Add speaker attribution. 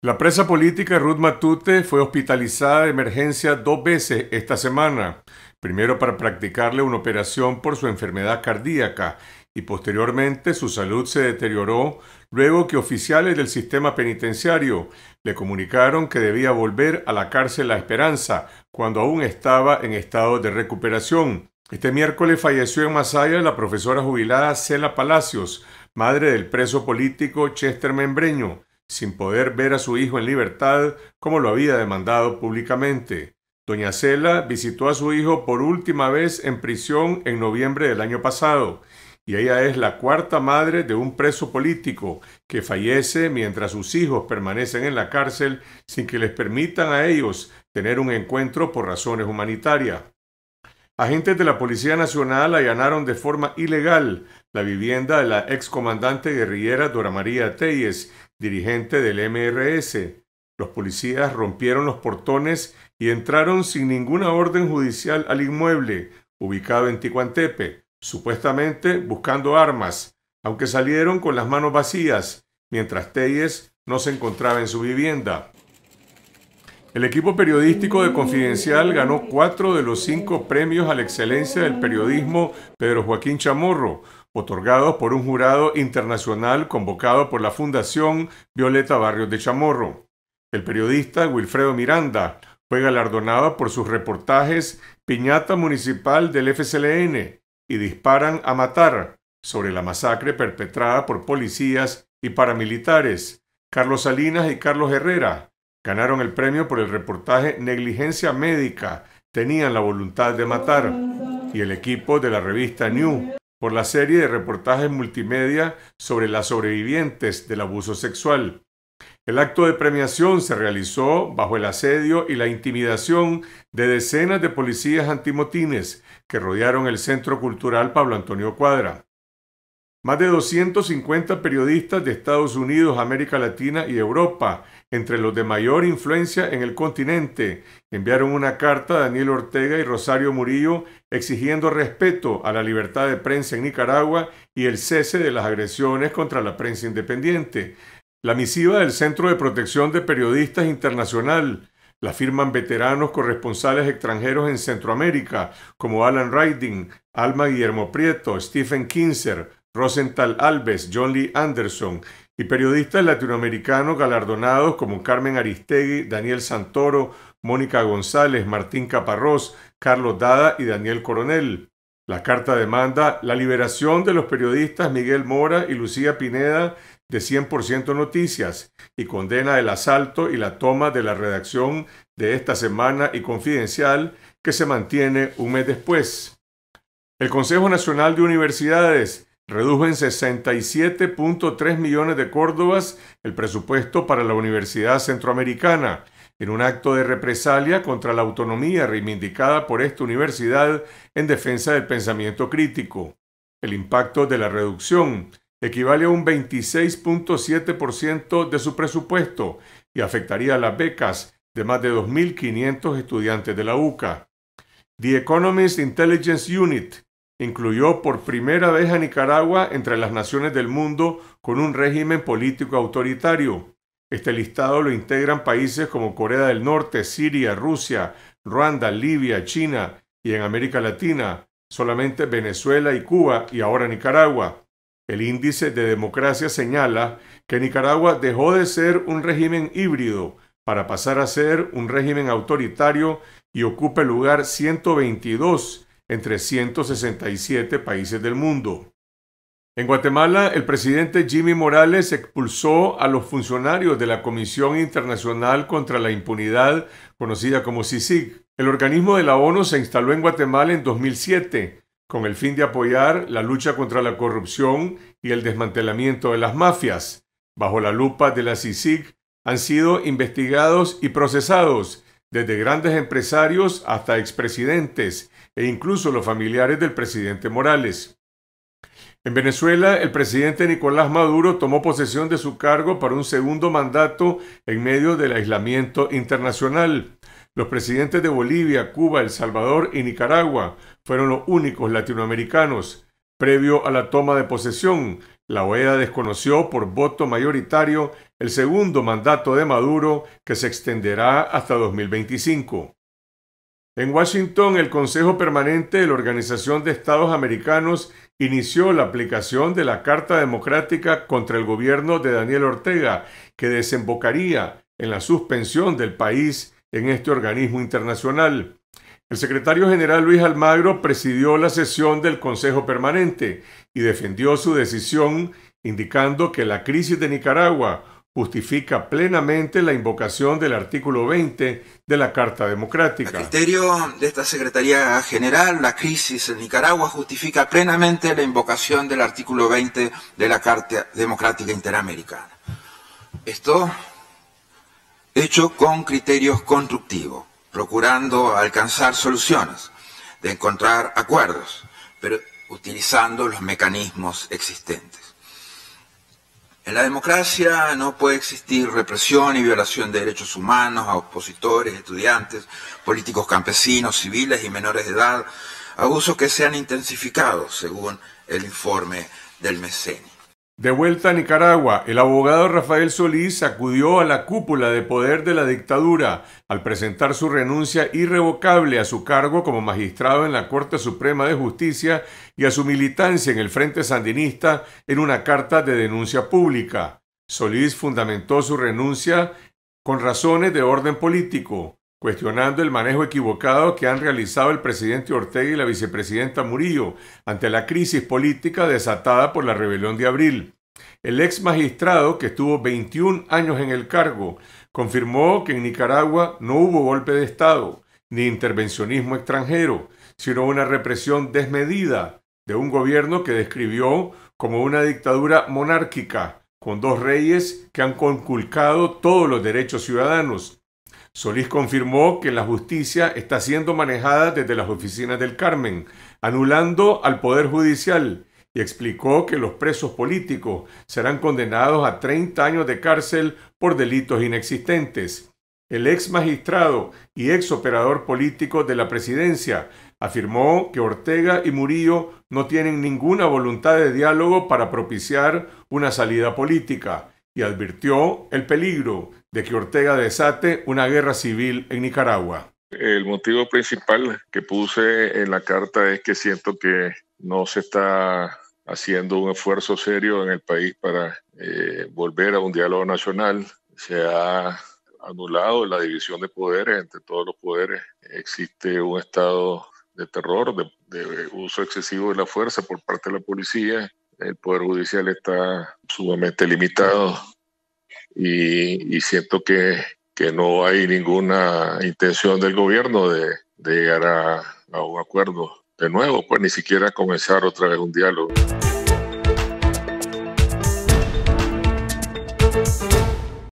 Speaker 1: La presa política Ruth Matute fue hospitalizada de emergencia dos veces esta semana, primero para practicarle una operación por su enfermedad cardíaca y posteriormente su salud se deterioró luego que oficiales del sistema penitenciario le comunicaron que debía volver a la cárcel La Esperanza cuando aún estaba en estado de recuperación. Este miércoles falleció en Masaya la profesora jubilada Cela Palacios, madre del preso político Chester Membreño, sin poder ver a su hijo en libertad como lo había demandado públicamente. Doña Cela visitó a su hijo por última vez en prisión en noviembre del año pasado, y ella es la cuarta madre de un preso político que fallece mientras sus hijos permanecen en la cárcel sin que les permitan a ellos tener un encuentro por razones humanitarias. Agentes de la Policía Nacional allanaron de forma ilegal la vivienda de la excomandante guerrillera Dora María Telles, dirigente del MRS. Los policías rompieron los portones y entraron sin ninguna orden judicial al inmueble, ubicado en Ticuantepe, supuestamente buscando armas, aunque salieron con las manos vacías, mientras Telles no se encontraba en su vivienda. El equipo periodístico de Confidencial ganó cuatro de los cinco premios a la excelencia del periodismo Pedro Joaquín Chamorro, otorgados por un jurado internacional convocado por la Fundación Violeta Barrios de Chamorro. El periodista Wilfredo Miranda fue galardonado por sus reportajes Piñata Municipal del FCLN y Disparan a Matar sobre la masacre perpetrada por policías y paramilitares. Carlos Salinas y Carlos Herrera Ganaron el premio por el reportaje Negligencia Médica, tenían la voluntad de matar, y el equipo de la revista New por la serie de reportajes multimedia sobre las sobrevivientes del abuso sexual. El acto de premiación se realizó bajo el asedio y la intimidación de decenas de policías antimotines que rodearon el Centro Cultural Pablo Antonio Cuadra. Más de 250 periodistas de Estados Unidos, América Latina y Europa, entre los de mayor influencia en el continente, enviaron una carta a Daniel Ortega y Rosario Murillo exigiendo respeto a la libertad de prensa en Nicaragua y el cese de las agresiones contra la prensa independiente. La misiva del Centro de Protección de Periodistas Internacional la firman veteranos corresponsales extranjeros en Centroamérica, como Alan Riding, Alma Guillermo Prieto, Stephen Kinzer, Rosenthal Alves, John Lee Anderson y periodistas latinoamericanos galardonados como Carmen Aristegui, Daniel Santoro, Mónica González, Martín Caparrós, Carlos Dada y Daniel Coronel. La carta demanda la liberación de los periodistas Miguel Mora y Lucía Pineda de 100% Noticias y condena el asalto y la toma de la redacción de esta semana y confidencial que se mantiene un mes después. El Consejo Nacional de Universidades redujo en 67.3 millones de córdobas el presupuesto para la Universidad Centroamericana, en un acto de represalia contra la autonomía reivindicada por esta universidad en defensa del pensamiento crítico. El impacto de la reducción equivale a un 26.7% de su presupuesto y afectaría a las becas de más de 2.500 estudiantes de la UCA. The Economist Intelligence Unit incluyó por primera vez a Nicaragua entre las naciones del mundo con un régimen político autoritario. Este listado lo integran países como Corea del Norte, Siria, Rusia, Ruanda, Libia, China y en América Latina, solamente Venezuela y Cuba y ahora Nicaragua. El índice de democracia señala que Nicaragua dejó de ser un régimen híbrido para pasar a ser un régimen autoritario y ocupa el lugar 122 entre 167 países del mundo. En Guatemala, el presidente Jimmy Morales expulsó a los funcionarios de la Comisión Internacional contra la Impunidad, conocida como CICIG. El organismo de la ONU se instaló en Guatemala en 2007 con el fin de apoyar la lucha contra la corrupción y el desmantelamiento de las mafias. Bajo la lupa de la CICIG han sido investigados y procesados desde grandes empresarios hasta expresidentes e incluso los familiares del presidente Morales. En Venezuela, el presidente Nicolás Maduro tomó posesión de su cargo para un segundo mandato en medio del aislamiento internacional. Los presidentes de Bolivia, Cuba, El Salvador y Nicaragua fueron los únicos latinoamericanos. Previo a la toma de posesión, la OEA desconoció por voto mayoritario el segundo mandato de Maduro que se extenderá hasta 2025. En Washington, el Consejo Permanente de la Organización de Estados Americanos inició la aplicación de la Carta Democrática contra el gobierno de Daniel Ortega, que desembocaría en la suspensión del país en este organismo internacional. El secretario general Luis Almagro presidió la sesión del Consejo Permanente y defendió su decisión, indicando que la crisis de Nicaragua justifica plenamente la invocación del artículo 20 de la Carta Democrática. El criterio de esta Secretaría General, la crisis en Nicaragua justifica plenamente la invocación del artículo 20 de la Carta Democrática Interamericana. Esto hecho con criterios constructivos, procurando alcanzar soluciones, de encontrar acuerdos, pero utilizando los mecanismos existentes. En la democracia no puede existir represión y violación de derechos humanos a opositores, estudiantes, políticos campesinos, civiles y menores de edad, abusos que se han intensificado según el informe del MECENI. De vuelta a Nicaragua, el abogado Rafael Solís acudió a la cúpula de poder de la dictadura al presentar su renuncia irrevocable a su cargo como magistrado en la Corte Suprema de Justicia y a su militancia en el Frente Sandinista en una carta de denuncia pública. Solís fundamentó su renuncia con razones de orden político cuestionando el manejo equivocado que han realizado el presidente Ortega y la vicepresidenta Murillo ante la crisis política desatada por la rebelión de abril. El ex magistrado, que estuvo 21 años en el cargo, confirmó que en Nicaragua no hubo golpe de Estado ni intervencionismo extranjero, sino una represión desmedida de un gobierno que describió como una dictadura monárquica, con dos reyes que han conculcado todos los derechos ciudadanos, Solís confirmó que la justicia está siendo manejada desde las oficinas del Carmen, anulando al Poder Judicial y explicó que los presos políticos serán condenados a 30 años de cárcel por delitos inexistentes. El ex magistrado y ex operador político de la presidencia afirmó que Ortega y Murillo no tienen ninguna voluntad de diálogo para propiciar una salida política y advirtió el peligro de que Ortega desate una guerra civil en Nicaragua. El motivo principal que puse en la carta es que siento que no se está haciendo un esfuerzo serio en el país para eh, volver a un diálogo nacional. Se ha anulado la división de poderes entre todos los poderes. Existe un estado de terror, de, uso excesivo de la fuerza por parte de la policía el Poder Judicial está sumamente limitado y, siento que, no hay ninguna intención del gobierno de, llegar a, a, un acuerdo de nuevo, pues ni siquiera comenzar otra vez un diálogo.